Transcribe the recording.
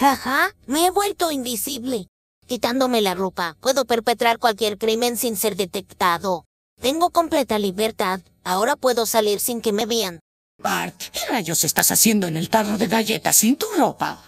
Jaja, me he vuelto invisible. Quitándome la ropa, puedo perpetrar cualquier crimen sin ser detectado. Tengo completa libertad. Ahora puedo salir sin que me vean. Bart, ¿qué rayos estás haciendo en el tarro de galletas sin tu ropa?